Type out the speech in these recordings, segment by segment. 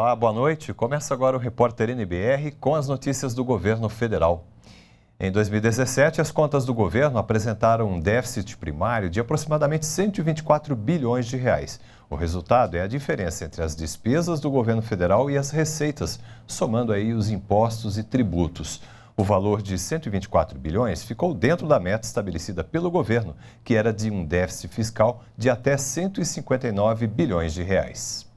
Olá, boa noite. Começa agora o Repórter NBR com as notícias do governo federal. Em 2017, as contas do governo apresentaram um déficit primário de aproximadamente 124 bilhões de reais. O resultado é a diferença entre as despesas do governo federal e as receitas, somando aí os impostos e tributos. O valor de 124 bilhões ficou dentro da meta estabelecida pelo governo, que era de um déficit fiscal de até 159 bilhões de reais.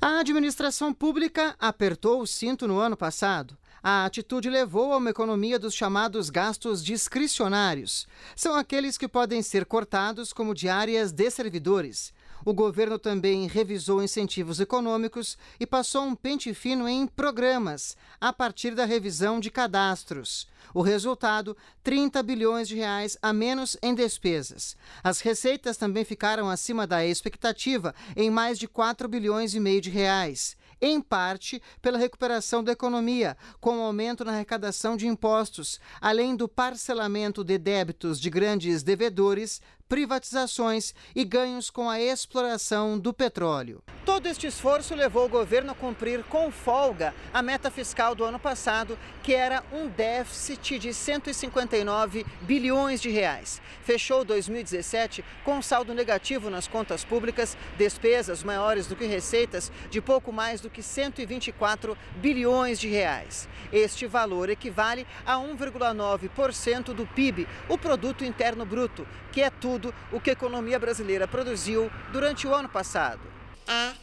A administração pública apertou o cinto no ano passado. A atitude levou a uma economia dos chamados gastos discricionários. São aqueles que podem ser cortados como diárias de servidores. O governo também revisou incentivos econômicos e passou um pente fino em programas, a partir da revisão de cadastros. O resultado, 30 bilhões de reais a menos em despesas. As receitas também ficaram acima da expectativa, em mais de 4 bilhões e meio de reais em parte pela recuperação da economia, com aumento na arrecadação de impostos, além do parcelamento de débitos de grandes devedores privatizações e ganhos com a exploração do petróleo. Todo este esforço levou o governo a cumprir com folga a meta fiscal do ano passado, que era um déficit de 159 bilhões de reais. Fechou 2017 com um saldo negativo nas contas públicas, despesas maiores do que receitas de pouco mais do que 124 bilhões de reais. Este valor equivale a 1,9% do PIB, o produto interno bruto, que é tudo o que a economia brasileira produziu durante o ano passado. Há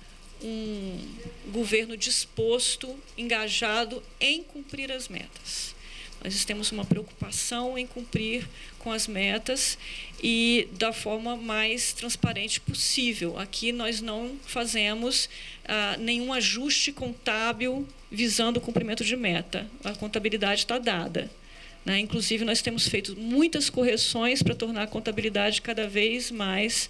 um governo disposto, engajado em cumprir as metas. Nós temos uma preocupação em cumprir com as metas e da forma mais transparente possível. Aqui nós não fazemos ah, nenhum ajuste contábil visando o cumprimento de meta. A contabilidade está dada. Né? Inclusive, nós temos feito muitas correções para tornar a contabilidade cada vez mais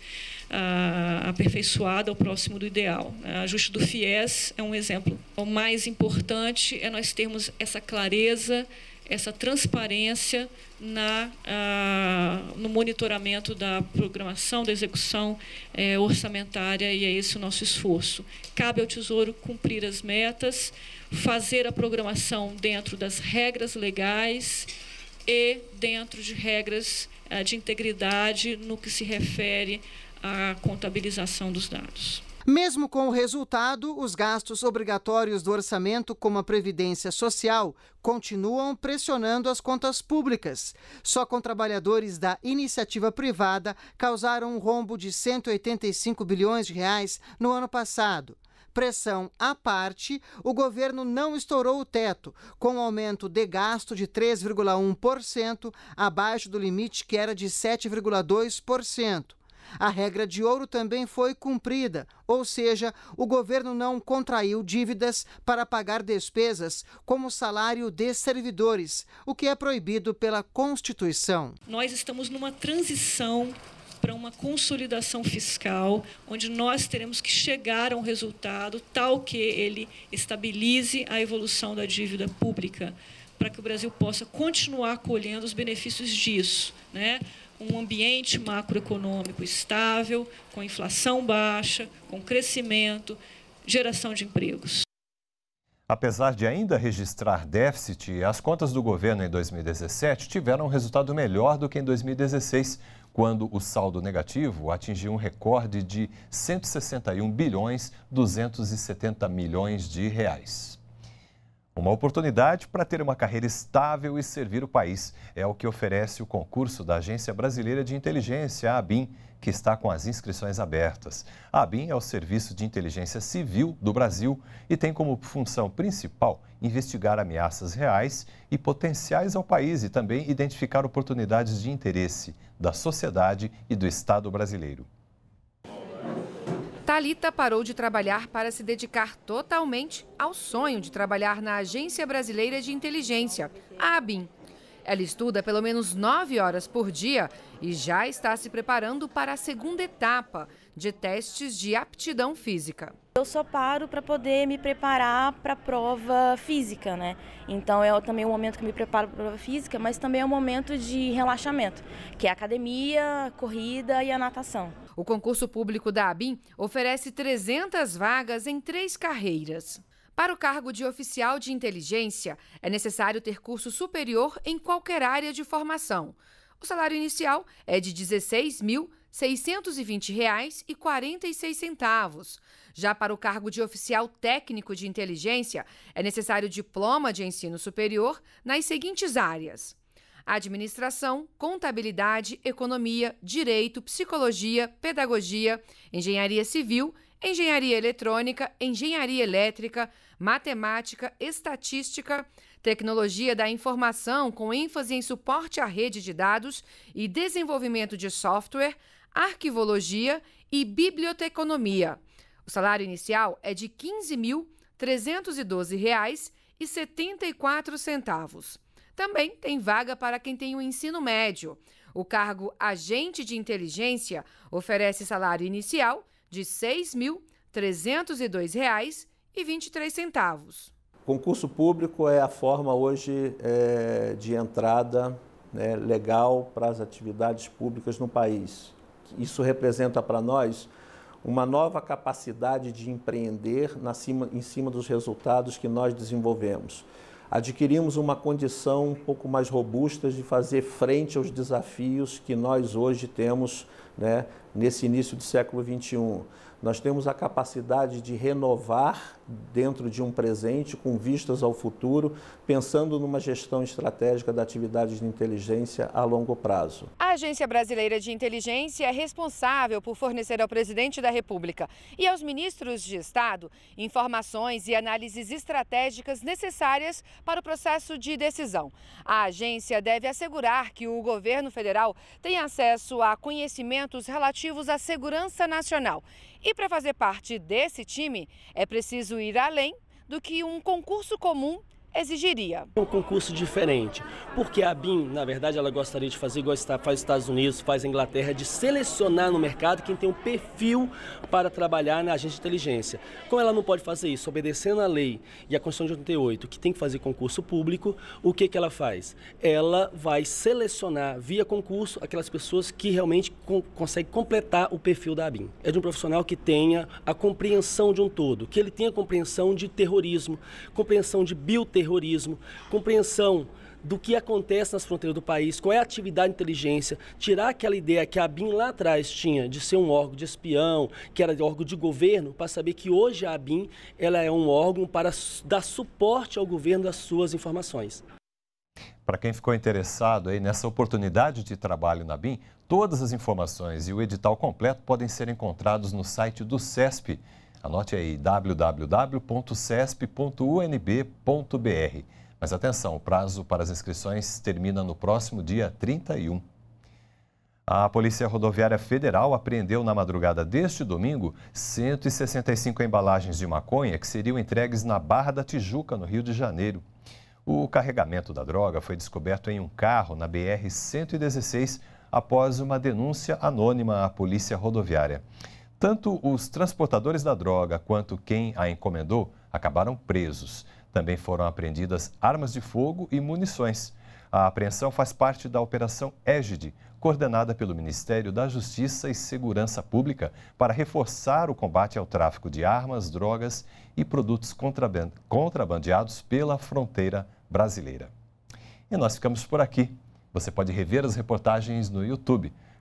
ah, aperfeiçoada ao próximo do ideal. O né? ajuste do FIES é um exemplo. O mais importante é nós termos essa clareza essa transparência na, ah, no monitoramento da programação, da execução eh, orçamentária, e é esse o nosso esforço. Cabe ao Tesouro cumprir as metas, fazer a programação dentro das regras legais e dentro de regras ah, de integridade no que se refere à contabilização dos dados. Mesmo com o resultado, os gastos obrigatórios do orçamento, como a Previdência Social, continuam pressionando as contas públicas. Só com trabalhadores da iniciativa privada causaram um rombo de 185 bilhões de reais no ano passado pressão à parte, o governo não estourou o teto, com um aumento de gasto de 3,1%, abaixo do limite que era de 7,2%. A regra de ouro também foi cumprida, ou seja, o governo não contraiu dívidas para pagar despesas como salário de servidores, o que é proibido pela Constituição. Nós estamos numa transição para uma consolidação fiscal, onde nós teremos que chegar a um resultado tal que ele estabilize a evolução da dívida pública para que o Brasil possa continuar colhendo os benefícios disso, né? um ambiente macroeconômico estável, com inflação baixa, com crescimento, geração de empregos. Apesar de ainda registrar déficit, as contas do governo em 2017 tiveram um resultado melhor do que em 2016, quando o saldo negativo atingiu um recorde de 161 bilhões 270 milhões de reais. Uma oportunidade para ter uma carreira estável e servir o país é o que oferece o concurso da Agência Brasileira de Inteligência, a ABIN, que está com as inscrições abertas. A ABIN é o Serviço de Inteligência Civil do Brasil e tem como função principal investigar ameaças reais e potenciais ao país e também identificar oportunidades de interesse da sociedade e do Estado brasileiro. Talita parou de trabalhar para se dedicar totalmente ao sonho de trabalhar na Agência Brasileira de Inteligência, a ABIN. Ela estuda pelo menos nove horas por dia e já está se preparando para a segunda etapa de testes de aptidão física. Eu só paro para poder me preparar para a prova física, né? Então é também um momento que me preparo para a prova física, mas também é um momento de relaxamento, que é a academia, a corrida e a natação. O concurso público da ABIN oferece 300 vagas em três carreiras. Para o cargo de oficial de inteligência, é necessário ter curso superior em qualquer área de formação. O salário inicial é de R$ mil. R$ 620,46. Já para o cargo de oficial técnico de inteligência, é necessário diploma de ensino superior nas seguintes áreas: administração, contabilidade, economia, direito, psicologia, pedagogia, engenharia civil, engenharia eletrônica, engenharia elétrica, matemática, estatística, tecnologia da informação com ênfase em suporte à rede de dados e desenvolvimento de software, arquivologia e biblioteconomia. O salário inicial é de R$ 15.312,74. Também tem vaga para quem tem o um ensino médio. O cargo agente de inteligência oferece salário inicial de R$ 6.302,23. Concurso público é a forma hoje é, de entrada né, legal para as atividades públicas no país. Isso representa para nós uma nova capacidade de empreender cima, em cima dos resultados que nós desenvolvemos. Adquirimos uma condição um pouco mais robusta de fazer frente aos desafios que nós hoje temos né, nesse início do século XXI nós temos a capacidade de renovar dentro de um presente, com vistas ao futuro, pensando numa gestão estratégica da atividade de inteligência a longo prazo. A Agência Brasileira de Inteligência é responsável por fornecer ao presidente da República e aos ministros de Estado informações e análises estratégicas necessárias para o processo de decisão. A agência deve assegurar que o governo federal tenha acesso a conhecimentos relativos à segurança nacional e para fazer parte desse time, é preciso ir além do que um concurso comum exigiria. É um concurso diferente, porque a BIM, na verdade, ela gostaria de fazer igual faz os Estados Unidos, faz a Inglaterra, de selecionar no mercado quem tem um perfil para trabalhar na agência de inteligência. Como ela não pode fazer isso, obedecendo à lei e à Constituição de 88, que tem que fazer concurso público, o que, que ela faz? Ela vai selecionar via concurso aquelas pessoas que realmente con conseguem completar o perfil da ABIN. É de um profissional que tenha a compreensão de um todo, que ele tenha compreensão de terrorismo, compreensão de bioterrorismo, terrorismo, compreensão do que acontece nas fronteiras do país, qual é a atividade de inteligência, tirar aquela ideia que a ABIN lá atrás tinha de ser um órgão de espião, que era de órgão de governo, para saber que hoje a ABIN ela é um órgão para dar suporte ao governo das suas informações. Para quem ficou interessado aí nessa oportunidade de trabalho na BIM, todas as informações e o edital completo podem ser encontrados no site do CESP Anote aí www.cesp.unb.br. Mas atenção, o prazo para as inscrições termina no próximo dia 31. A Polícia Rodoviária Federal apreendeu na madrugada deste domingo 165 embalagens de maconha que seriam entregues na Barra da Tijuca, no Rio de Janeiro. O carregamento da droga foi descoberto em um carro na BR-116 após uma denúncia anônima à Polícia Rodoviária. Tanto os transportadores da droga quanto quem a encomendou acabaram presos. Também foram apreendidas armas de fogo e munições. A apreensão faz parte da Operação Égide, coordenada pelo Ministério da Justiça e Segurança Pública para reforçar o combate ao tráfico de armas, drogas e produtos contrabandeados pela fronteira brasileira. E nós ficamos por aqui. Você pode rever as reportagens no YouTube.